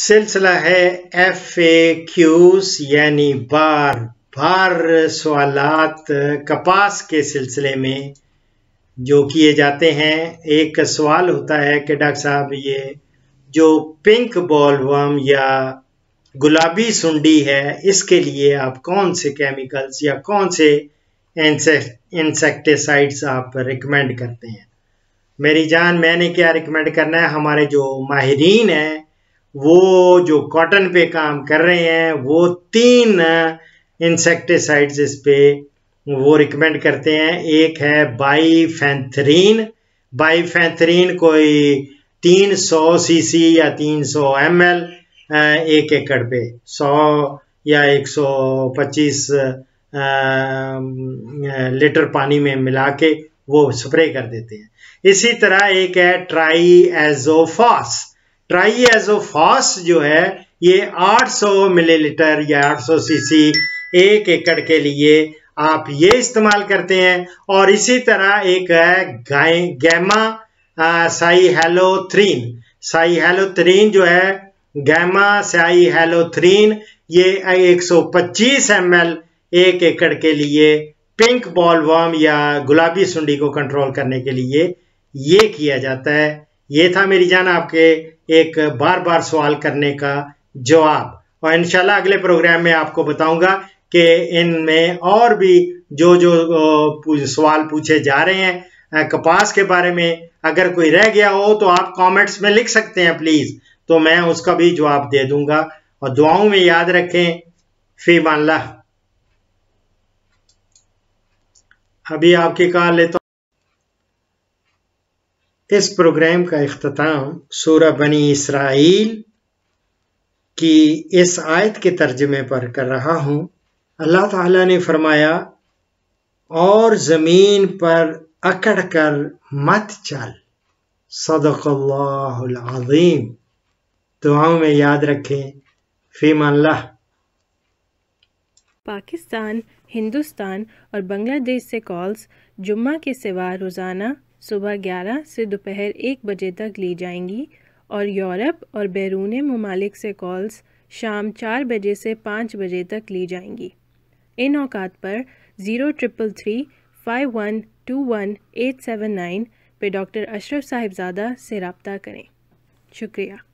सिलसिला है F A cues यानी बार बार सवालत कपास के सिलसिले में जो किए जाते हैं एक सवाल होता है कि डॉक्टर साहब ये जो पिंक बॉलवम या गुलाबी सुंडी है इसके लिए आप कौन से केमिकल्स या कौन से इंसेक्टिसाइड्स आप रिकमेंड करते हैं मेरी जान मैंने क्या रिकमेंड करना है हमारे जो माहरीन हैं वो जो कॉटन पे काम कर रहे हैं वो तीन इंसेक्टिसाइड्स इस पे वो रिकमेंड करते हैं एक है बाईफेंथरीन बाईफेंथरीन कोई 300 सीसी या 300 एमएल एक एकड़ पे 100 या 125 लीटर पानी में मिला के वो स्प्रे कर देते हैं इसी तरह एक है ट्राई एजोफॉस ट्राई ट्राइएजोफॉस जो है ये 800 मिलीलीटर या 800 सीसी एक एकड़ के लिए आप ये इस्तेमाल करते हैं और इसी तरह एक है गैमा साई साइहेलोथ्रीन साइहेलोथ्रीन जो है गैमा साई साइहेलोथ्रीन ये 125 ml एक एकड़ के लिए पिंक बॉल वर्म या गुलाबी सुंडी को कंट्रोल करने के लिए ये किया जाता है ये था मेरी जान आपके एक बार बार सवाल करने का जवाब और इनशाला अगले प्रोग्राम में आपको बताऊंगा कि इनमें और भी जो जो सवाल पूछे जा रहे हैं कपास के बारे में अगर कोई रह गया हो तो आप कमेंट्स में लिख सकते हैं प्लीज़ तो मैं उसका भी जवाब दे दूंगा और दुआओं में याद रखें फी मान अभी आपकी कार लेता इस प्रोग्राम का अख्ताम सूर बनी इसराइल की इस आयत के तर्जमे पर कर रहा हूँ अल्लाह ताला ने फरमाया और ज़मीन पर अकड़ कर मत चल सदक़ल्लाज़ीम दुआओं में याद रखें फ़ीम अल्लाह पाकिस्तान हिंदुस्तान और बांग्लादेश से कॉल्स जुम्मा के सिवा रोज़ाना सुबह 11 से दोपहर एक बजे तक ली जाएंगी और यूरोप और बैरून ममालिक से कॉल्स शाम चार बजे से पाँच बजे तक ली जाएंगी इन औकात पर zero triple three five one two one eight seven nine पे डॉक्टर अशरफ साहिबजादा से रबता करें शुक्रिया